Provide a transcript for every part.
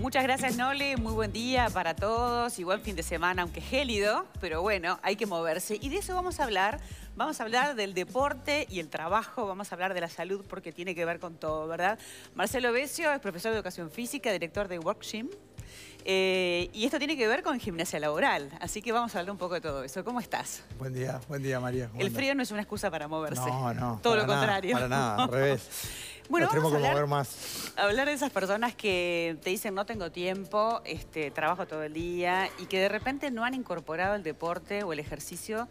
Muchas gracias, Noli. Muy buen día para todos. Igual fin de semana, aunque gélido, pero bueno, hay que moverse. Y de eso vamos a hablar. Vamos a hablar del deporte y el trabajo. Vamos a hablar de la salud porque tiene que ver con todo, ¿verdad? Marcelo Besio es profesor de Educación Física, director de Workshop eh, y esto tiene que ver con gimnasia laboral, así que vamos a hablar un poco de todo eso. ¿Cómo estás? Buen día, buen día María. El frío no es una excusa para moverse. No, no. Todo lo contrario. Para nada, al revés. Bueno, Nos tenemos hablar, Hablar de esas personas que te dicen no tengo tiempo, este, trabajo todo el día y que de repente no han incorporado el deporte o el ejercicio,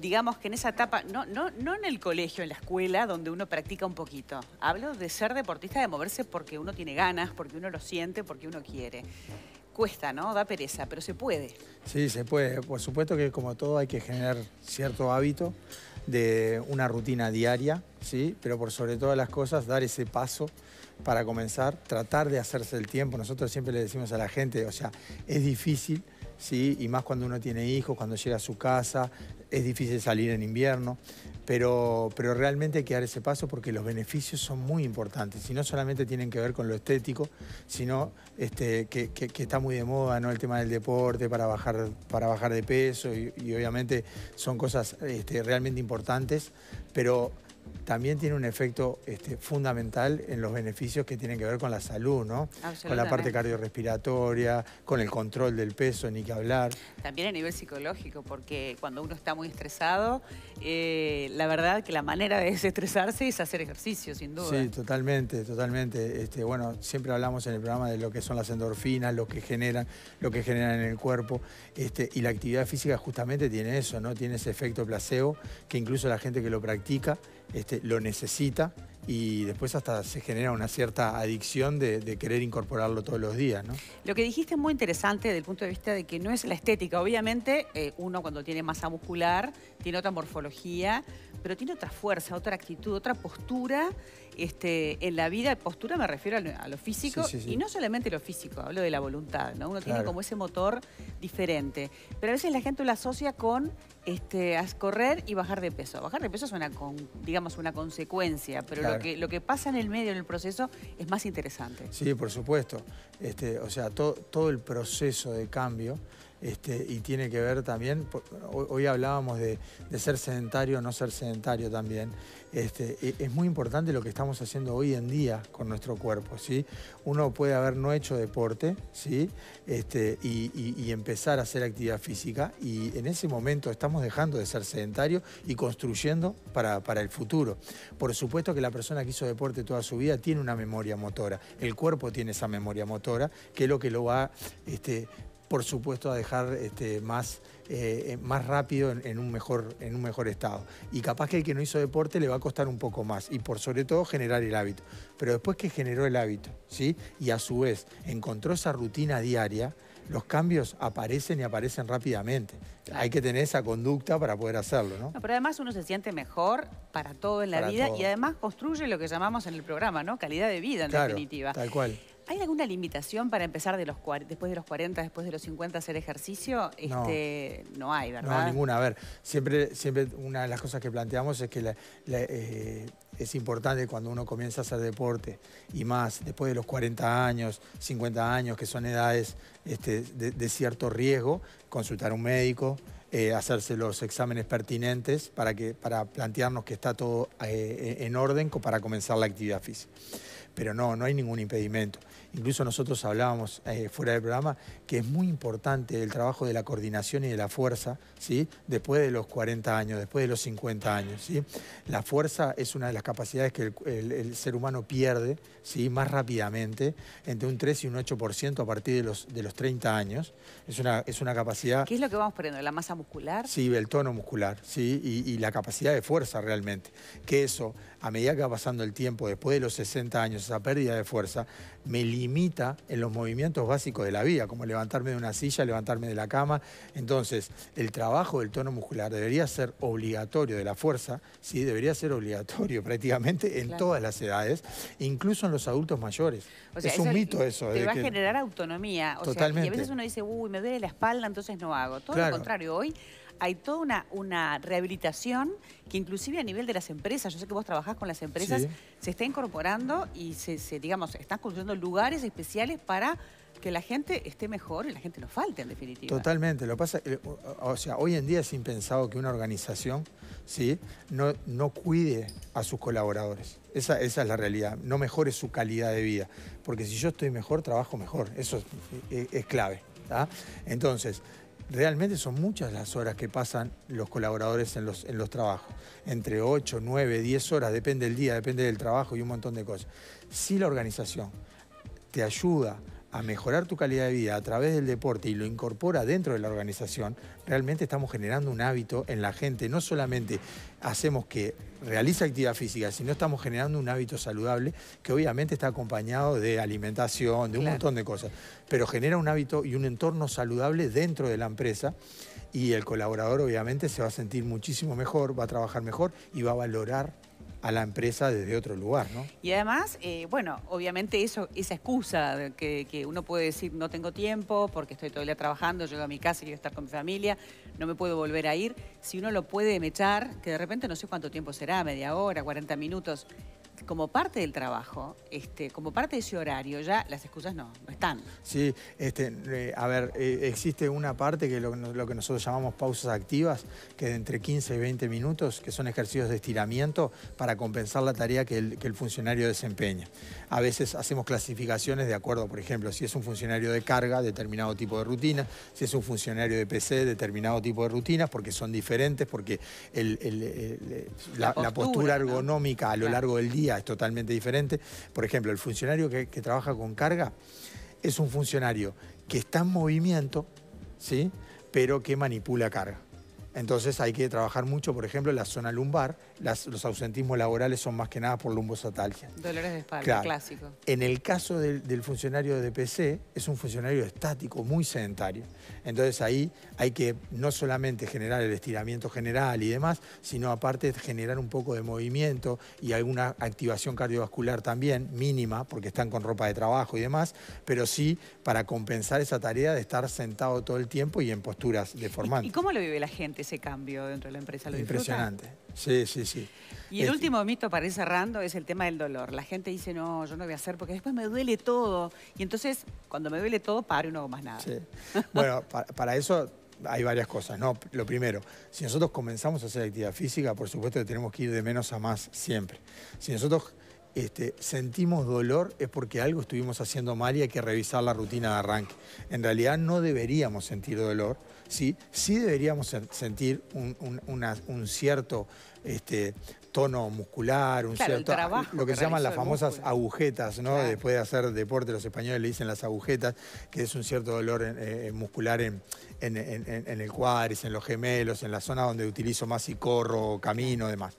digamos que en esa etapa, no, no, no en el colegio, en la escuela, donde uno practica un poquito. Hablo de ser deportista, de moverse porque uno tiene ganas, porque uno lo siente, porque uno quiere. Cuesta, ¿no? Da pereza, pero se puede. Sí, se puede. Por supuesto que como todo hay que generar cierto hábito de una rutina diaria, ¿sí? pero por sobre todas las cosas dar ese paso para comenzar, tratar de hacerse el tiempo. Nosotros siempre le decimos a la gente, o sea, es difícil, y más cuando uno tiene hijos, cuando llega a su casa, es difícil salir en invierno, pero, pero realmente hay que dar ese paso porque los beneficios son muy importantes y no solamente tienen que ver con lo estético, sino este, que, está muy de moda ¿no? el tema del deporte para bajar, para bajar de peso y, obviamente son cosas este, realmente importantes, pero también tiene un efecto este, fundamental en los beneficios que tienen que ver con la salud, ¿no? Con la parte cardiorrespiratoria, con el control del peso, ni que hablar. También a nivel psicológico, porque cuando uno está muy estresado, eh, la verdad que la manera de desestresarse es hacer ejercicio, sin duda. Sí, totalmente, totalmente. Este, bueno, siempre hablamos en el programa de lo que son las endorfinas, lo que generan, lo que generan en el cuerpo. Este, y la actividad física justamente tiene eso, ¿no? Tiene ese efecto placebo que incluso la gente que lo practica este, lo necesita y después hasta se genera una cierta adicción de, querer incorporarlo todos los días, Lo que dijiste es muy interesante desde el punto de vista de que no es la estética. Obviamente, eh, uno cuando tiene masa muscular tiene otra morfología, pero tiene otra fuerza, otra actitud, otra postura este, en la vida. Postura me refiero a lo, físico y no solamente lo físico, hablo de la voluntad, ¿no? Uno tiene como ese motor diferente. Pero a veces la gente lo asocia con este, correr y bajar de peso. Bajar de peso es una, con, digamos, una consecuencia, pero lo, que, lo que pasa en el medio, en el proceso, es más interesante. Sí, por supuesto. Este, o sea, todo el proceso de cambio este, y tiene que ver también, hoy hablábamos de, ser sedentario o no ser sedentario también, este, e, es muy importante lo que estamos haciendo hoy en día con nuestro cuerpo, ¿sí? Uno puede haber no hecho deporte, ¿sí? Este, y, empezar a hacer actividad física y en ese momento estamos dejando de ser sedentario y construyendo para, el futuro. Por supuesto que la persona que hizo deporte toda su vida tiene una memoria motora, el cuerpo tiene esa memoria motora que es lo que lo va este, por supuesto a dejar este, más, eh, eh, más rápido en, un mejor, en un mejor estado. Y capaz que el que no hizo deporte le va a costar un poco más y por sobre todo generar el hábito. Pero después que generó el hábito, ¿sí? Y a su vez encontró esa rutina diaria, los cambios aparecen y aparecen rápidamente. Hay que tener esa conducta para poder hacerlo, ¿no? Pero además uno se siente mejor para todo en la vida y además construye lo que llamamos en el programa, ¿no? Calidad de vida, en definitiva. Tal cual. ¿Hay alguna limitación para empezar después de los 40, después de los 50 a hacer ejercicio? no. Este, hay, ¿verdad? No, ninguna. A ver, siempre, siempre una de las cosas que planteamos es que eh, es importante cuando uno comienza a hacer deporte y más después de los 40 años, 50 años, que son edades este, de, cierto riesgo, consultar a un médico, eh, hacerse los exámenes pertinentes para, que, para plantearnos que está todo eh, en orden para comenzar la actividad física pero no, no hay ningún impedimento. Incluso nosotros hablábamos eh, fuera del programa que es muy importante el trabajo de la coordinación y de la fuerza, ¿sí? después de los 40 años, después de los 50 años. ¿sí? La fuerza es una de las capacidades que el, ser humano pierde ¿sí? más rápidamente, entre un 3 y un 8% a partir de los, de los 30 años. Es una, es una capacidad... ¿Qué es lo que vamos perdiendo? ¿La masa muscular? Sí, el tono muscular, ¿sí? y, y la capacidad de fuerza realmente. Que eso, a medida que va pasando el tiempo, después de los 60 años, esa pérdida de fuerza, me limita en los movimientos básicos de la vida, como levantarme de una silla, levantarme de la cama. Entonces, el trabajo del tono muscular debería ser obligatorio de la fuerza, sí, debería ser obligatorio prácticamente en todas las edades, incluso en los adultos mayores. es un mito eso. Te va a generar autonomía. totalmente. y a veces uno dice, uy, me duele la espalda, entonces no hago. Todo lo contrario, hoy hay toda una, rehabilitación que inclusive a nivel de las empresas, yo sé que vos trabajás con las empresas, se está incorporando y se, digamos, están construyendo lugares especiales para que la gente esté mejor y la gente no falte, en definitiva. Totalmente. Lo pasa, eh, o sea, hoy en día es impensado que una organización ¿sí? no, no cuide a sus colaboradores. Esa, es la realidad. No mejore su calidad de vida. Porque si yo estoy mejor, trabajo mejor. Eso es, eh, clave. Entonces, realmente son muchas las horas que pasan los colaboradores en los, trabajos. Entre 8, 9, 10 horas, depende del día, depende del trabajo y un montón de cosas. Si la organización te ayuda a mejorar tu calidad de vida a través del deporte y lo incorpora dentro de la organización, realmente estamos generando un hábito en la gente. No solamente hacemos que realice actividad física, sino estamos generando un hábito saludable que obviamente está acompañado de alimentación, de un montón de cosas, pero genera un hábito y un entorno saludable dentro de la empresa y el colaborador obviamente se va a sentir muchísimo mejor, va a trabajar mejor y va a valorar a la empresa desde otro lugar, ¿no? Y además, eh, bueno, obviamente eso, esa excusa que, uno puede decir no tengo tiempo porque estoy todavía trabajando, llego a mi casa, y quiero estar con mi familia, no me puedo volver a ir. Si uno lo puede mechar, que de repente no sé cuánto tiempo será, media hora, 40 minutos, como parte del trabajo, este, como parte de ese horario, ya las excusas no, están. Sí, este, eh, a ver, eh, existe una parte que lo, lo, que nosotros llamamos pausas activas, que de entre 15 y 20 minutos, que son ejercicios de estiramiento para compensar la tarea que el, funcionario desempeña. A veces hacemos clasificaciones de acuerdo, por ejemplo, si es un funcionario de carga, determinado tipo de rutina, si es un funcionario de PC, determinado tipo de rutinas, porque son diferentes, porque la, postura, ergonómica a lo largo del día es totalmente diferente. Por ejemplo, el funcionario que, que trabaja con carga es un funcionario que está en movimiento, ¿sí? pero que manipula carga. Entonces hay que trabajar mucho, por ejemplo, la zona lumbar. los ausentismos laborales son más que nada por lumbosatalgia. Dolores de espalda, clásico. En el caso del, del, funcionario de PC, es un funcionario estático, muy sedentario. Entonces ahí hay que no solamente generar el estiramiento general y demás, sino aparte generar un poco de movimiento y alguna activación cardiovascular también, mínima, porque están con ropa de trabajo y demás, pero sí para compensar esa tarea de estar sentado todo el tiempo y en posturas deformantes. ¿Y cómo lo vive la gente? ese cambio dentro de la empresa. ¿Lo Impresionante. Sí, sí, sí. Y el este último mito para ir cerrando es el tema del dolor. La gente dice, no, yo no voy a hacer porque después me duele todo. Y entonces, cuando me duele todo, paro y no hago más nada. Sí. Bueno, para, eso hay varias cosas, ¿no? Lo primero, si nosotros comenzamos a hacer actividad física, por supuesto que tenemos que ir de menos a más siempre. Si nosotros este, sentimos dolor es porque algo estuvimos haciendo mal y hay que revisar la rutina de arranque. En realidad no deberíamos sentir dolor, sí, sí deberíamos sentir un, cierto este, tono muscular, un cierto, ah, lo que, se llaman las famosas agujetas, ¿no? Después de hacer deporte, los españoles le dicen las agujetas, que es un cierto dolor eh, muscular en, el cuádriceps, en los gemelos, en la zona donde utilizo más y corro, camino, demás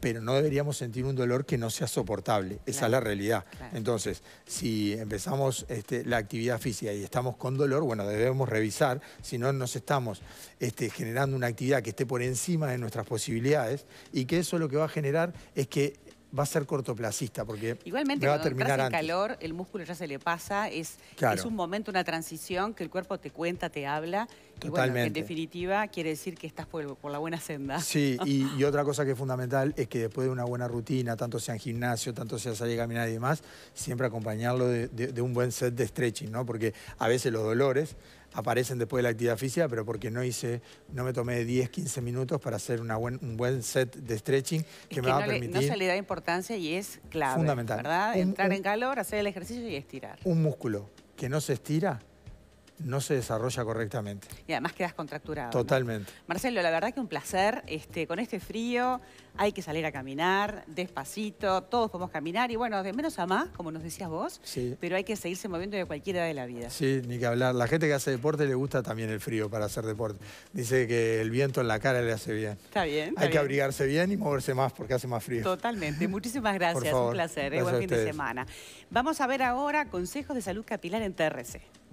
pero no deberíamos sentir un dolor que no sea soportable. Esa es la realidad. Entonces, si empezamos este, la actividad física y estamos con dolor, bueno, debemos revisar si no nos estamos este, generando una actividad que esté por encima de nuestras posibilidades y que eso lo que va a generar es que va a ser cortoplacista porque Igualmente, cuando va a calor, el músculo ya se le pasa, es, es un momento, una transición que el cuerpo te cuenta, te habla. Totalmente. Y bueno, en definitiva quiere decir que estás por, la buena senda. Sí, y, otra cosa que es fundamental es que después de una buena rutina, tanto sea en gimnasio, tanto sea salir a caminar y demás, siempre acompañarlo de un buen set de stretching, ¿no? Porque a veces los dolores aparecen después de la actividad física, pero porque no hice, no me tomé 10, 15 minutos para hacer una buen, un buen set de stretching que, me va a permitir... no se le da importancia y es clave, fundamental. ¿verdad? Entrar en calor, hacer el ejercicio y estirar. Un músculo que no se estira no se desarrolla correctamente. Y además quedas contracturado. Totalmente. Marcelo, la verdad que un placer. Este, con este frío hay que salir a caminar despacito, todos podemos caminar y bueno, de menos a más, como nos decías vos, pero hay que seguirse moviendo de cualquier edad de la vida. Sí, ni que hablar. La gente que hace deporte le gusta también el frío para hacer deporte. Dice que el viento en la cara le hace bien. Está bien. hay que abrigarse bien y moverse más porque hace más frío. Totalmente. Muchísimas gracias. Un placer. ¿eh? fin de semana. Vamos a ver ahora consejos de salud capilar en TRC.